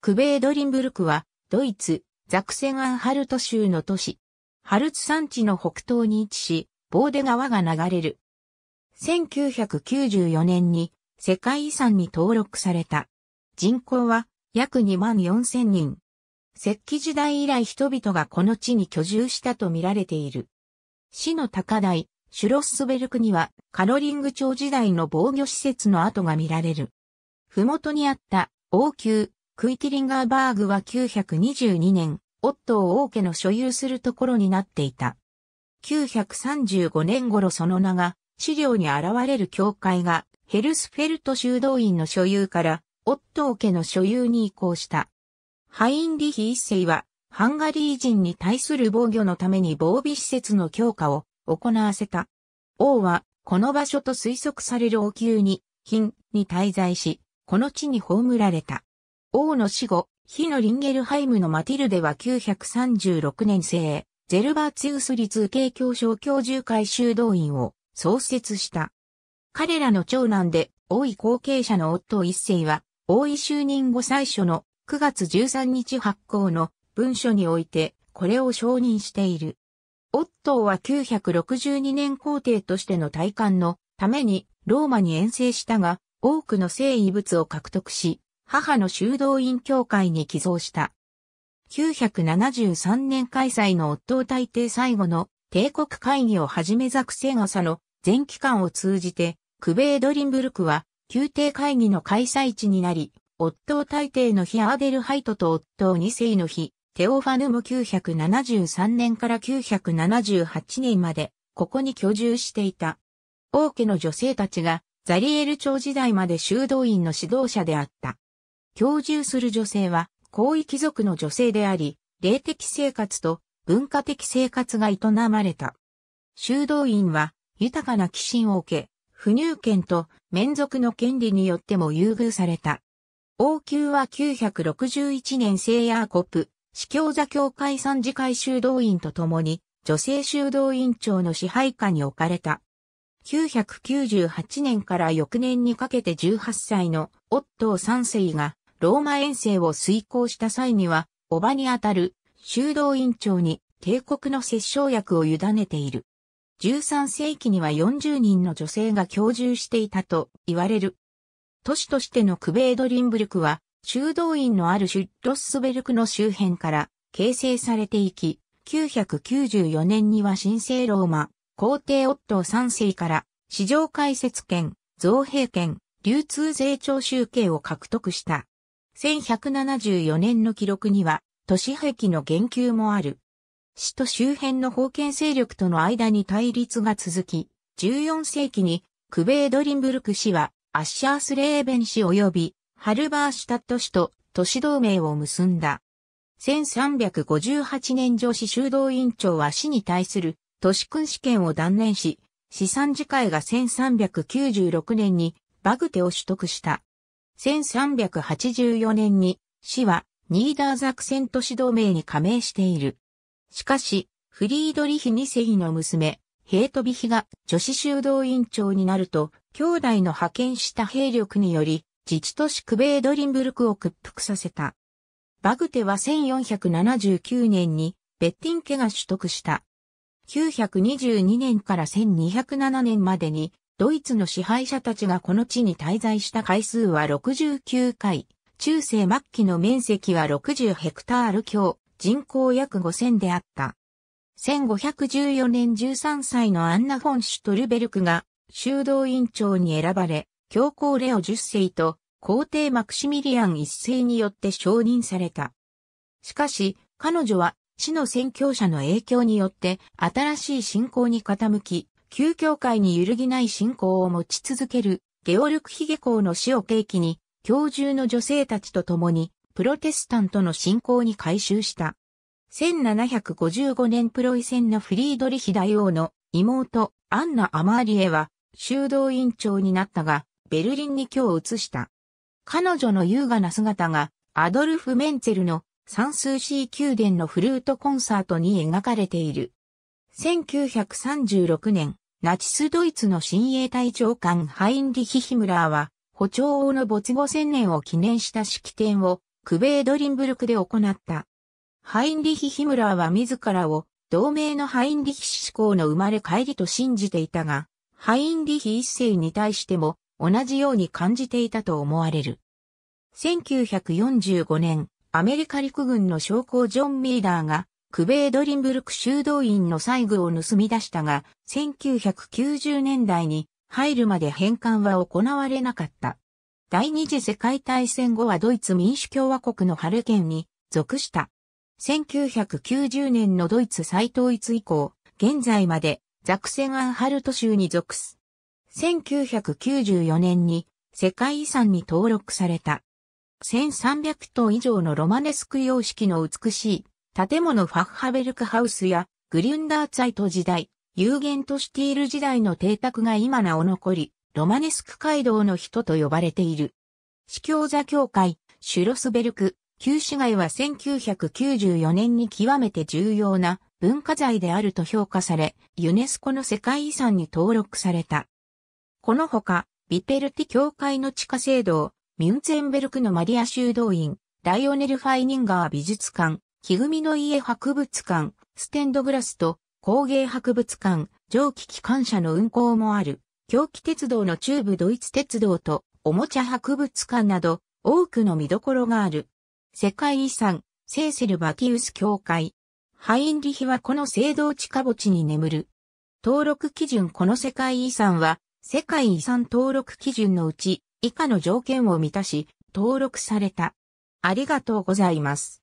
クベードリンブルクは、ドイツ、ザクセガンハルト州の都市。ハルツ山地の北東に位置し、ボーデ川が流れる。1994年に世界遺産に登録された。人口は約2万4千人。石器時代以来人々がこの地に居住したと見られている。市の高台、シュロッスベルクにはカロリング町時代の防御施設の跡が見られる。ふもとにあった王宮、クイィリンガーバーグは922年、オットー王家の所有するところになっていた。935年頃その名が、資料に現れる教会が、ヘルスフェルト修道院の所有から、オットー家の所有に移行した。ハインリヒ一世は、ハンガリー人に対する防御のために防備施設の強化を行わせた。王は、この場所と推測される王宮に、品に滞在し、この地に葬られた。王の死後、火のリンゲルハイムのマティルデは936年生、ゼルバーツユウス立系教小教授会修道院を創設した。彼らの長男で、王位後継者の夫一世は、王位就任後最初の9月13日発行の文書において、これを承認している。夫は962年皇帝としての大官のためにローマに遠征したが、多くの聖遺物を獲得し、母の修道院協会に寄贈した。973年開催の夫を大帝最後の帝国会議をはじめザクセガサの全期間を通じて、クベードリンブルクは宮廷会議の開催地になり、夫を大帝の日アーデルハイトと夫を二2世の日、テオファヌム973年から978年まで、ここに居住していた。王家の女性たちが、ザリエル朝時代まで修道院の指導者であった。居住する女性は、高位貴族の女性であり、霊的生活と文化的生活が営まれた。修道院は、豊かな寄進を受け、不入権と免族の権利によっても優遇された。王宮は961年聖ヤーコプ、司教座教会参事会修道院と共に、女性修道院長の支配下に置かれた。998年から翌年にかけて18歳の夫を三3世がローマ遠征を遂行した際には、叔母にあたる修道院長に帝国の摂政役を委ねている。13世紀には40人の女性が居住していたと言われる。都市としてのクベードリンブルクは、修道院のあるシュッロッスベルクの周辺から形成されていき、994年には神聖ローマ、皇帝オット3世から市場開設権、造幣権、流通税徴集権を獲得した。1174年の記録には、都市壁の言及もある。市と周辺の封建勢力との間に対立が続き、14世紀にクベードリンブルク市はアッシャースレーベン市及びハルバーシュタット市と都市同盟を結んだ。1358年上市修道院長は市に対する都市君主権を断念し、市産次会が1396年にバグテを取得した。1384年に市はニーダーザクセント市同盟に加盟している。しかし、フリードリヒ二世の娘、ヘイトビヒが女子修道院長になると、兄弟の派遣した兵力により、自治都市クベードリンブルクを屈服させた。バグテは1479年にベッティン家が取得した。922年から1207年までにドイツの支配者たちがこの地に滞在した回数は69回、中世末期の面積は60ヘクタール強、人口約5000であった。1514年13歳のアンナ・フォン・シュトルベルクが修道院長に選ばれ、教皇レオ10世と皇帝マクシミリアン1世によって承認された。しかし、彼女は、死の宣教者の影響によって新しい信仰に傾き、旧教会に揺るぎない信仰を持ち続けるゲオルク・ヒゲ公の死を契機に、教中の女性たちと共に、プロテスタントの信仰に改修した。1755年プロイセンのフリードリヒ大王の妹、アンナ・アマーリエは、修道院長になったが、ベルリンに今日移した。彼女の優雅な姿が、アドルフ・メンツェルのサンスーシー宮殿のフルートコンサートに描かれている。1936年、ナチスドイツの親衛隊長官ハインリヒ・ヒムラーは、補長王の没後千年を記念した式典を、クベードリンブルクで行った。ハインリヒ・ヒムラーは自らを、同盟のハインリヒ志向の生まれ帰りと信じていたが、ハインリヒ一世に対しても同じように感じていたと思われる。1945年、アメリカ陸軍の将校ジョン・ミーダーがクベードリンブルク修道院の細具を盗み出したが、1990年代に入るまで返還は行われなかった。第二次世界大戦後はドイツ民主共和国のハルケンに属した。1990年のドイツ再統一以降、現在までザクセンアンハルト州に属す。1994年に世界遺産に登録された。1300頭以上のロマネスク様式の美しい建物ファッハベルクハウスやグリュンダーツァイト時代、有限都シティール時代の邸宅が今なお残り、ロマネスク街道の人と呼ばれている。司教座教会、シュロスベルク、旧市街は1994年に極めて重要な文化財であると評価され、ユネスコの世界遺産に登録された。このほか、ビペルティ教会の地下聖堂、ミュンツェンベルクのマリア修道院、ライオネル・ファイニンガー美術館、木組の家博物館、ステンドグラスと工芸博物館、蒸気機関車の運行もある、狂気鉄道の中部ドイツ鉄道とおもちゃ博物館など多くの見どころがある。世界遺産、セーセルバティウス教会。ハインリヒはこの聖堂地下墓地に眠る。登録基準この世界遺産は、世界遺産登録基準のうち、以下の条件を満たし、登録された。ありがとうございます。